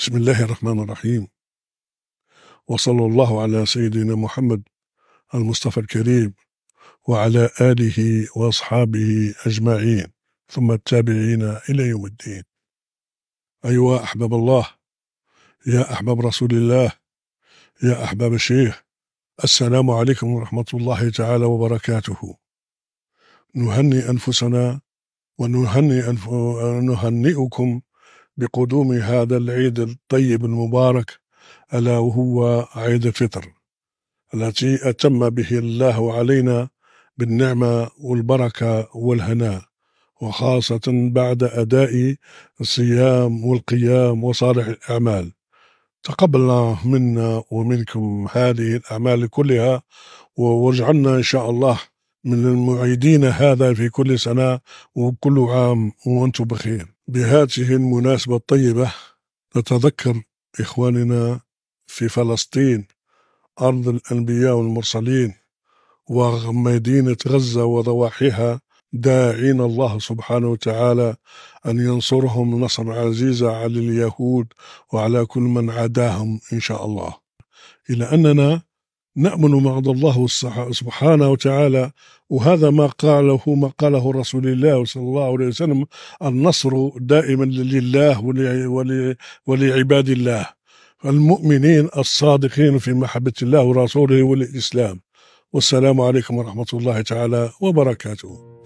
بسم الله الرحمن الرحيم وصلى الله على سيدنا محمد المصطفى الكريم وعلى آله وأصحابه أجمعين ثم التابعين إلى يوم الدين أيها أحباب الله يا أحباب رسول الله يا أحباب الشيخ السلام عليكم ورحمة الله تعالى وبركاته نهني أنفسنا ونهني أنف... نهنئكم بقدوم هذا العيد الطيب المبارك ألا وهو عيد الفطر التي أتم به الله علينا بالنعمة والبركة والهناء وخاصة بعد أداء الصيام والقيام وصالح الأعمال تقبل منا ومنكم هذه الأعمال كلها واجعلنا إن شاء الله من المعيدين هذا في كل سنة وكل عام وأنتم بخير بهذه المناسبة الطيبة نتذكر إخواننا في فلسطين أرض الأنبياء والمرسلين ومدينة غزة وضواحيها داعين الله سبحانه وتعالى أن ينصرهم نصر عزيزة على اليهود وعلى كل من عداهم إن شاء الله إلى أننا نأمن ما الله سبحانه وتعالى وهذا ما قاله ما قاله رسول الله صلى الله عليه وسلم النصر دائما لله ولعباد الله المؤمنين الصادقين في محبة الله ورسوله والإسلام والسلام عليكم ورحمة الله تعالى وبركاته